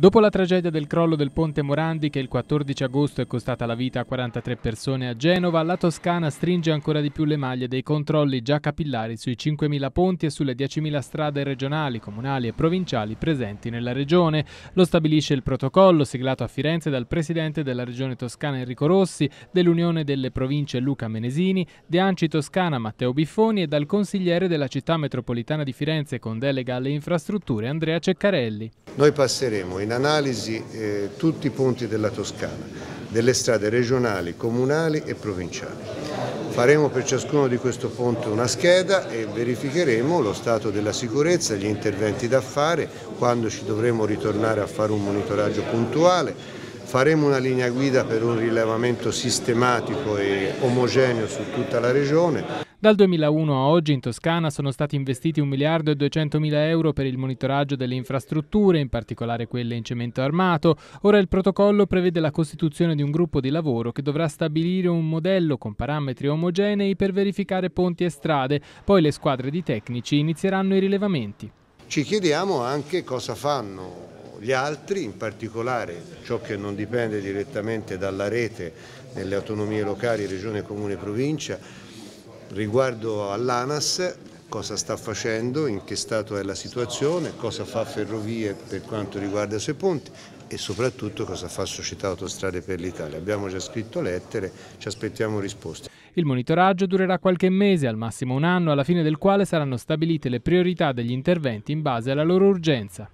Dopo la tragedia del crollo del ponte Morandi che il 14 agosto è costata la vita a 43 persone a Genova, la Toscana stringe ancora di più le maglie dei controlli già capillari sui 5.000 ponti e sulle 10.000 strade regionali, comunali e provinciali presenti nella regione. Lo stabilisce il protocollo siglato a Firenze dal presidente della regione toscana Enrico Rossi, dell'Unione delle province Luca Menesini, De Anci Toscana Matteo Biffoni e dal consigliere della città metropolitana di Firenze con delega alle infrastrutture Andrea Ceccarelli. Noi passeremo in in analisi eh, tutti i punti della Toscana, delle strade regionali, comunali e provinciali. Faremo per ciascuno di questi punti una scheda e verificheremo lo stato della sicurezza, gli interventi da fare, quando ci dovremo ritornare a fare un monitoraggio puntuale, faremo una linea guida per un rilevamento sistematico e omogeneo su tutta la regione. Dal 2001 a oggi in Toscana sono stati investiti 1 miliardo e 200 mila euro per il monitoraggio delle infrastrutture, in particolare quelle in cemento armato. Ora il protocollo prevede la costituzione di un gruppo di lavoro che dovrà stabilire un modello con parametri omogenei per verificare ponti e strade. Poi le squadre di tecnici inizieranno i rilevamenti. Ci chiediamo anche cosa fanno gli altri, in particolare ciò che non dipende direttamente dalla rete nelle autonomie locali, regione, comune, e provincia, riguardo all'ANAS, cosa sta facendo, in che stato è la situazione, cosa fa Ferrovie per quanto riguarda i suoi ponti e soprattutto cosa fa Società Autostrade per l'Italia. Abbiamo già scritto lettere, ci aspettiamo risposte. Il monitoraggio durerà qualche mese, al massimo un anno, alla fine del quale saranno stabilite le priorità degli interventi in base alla loro urgenza.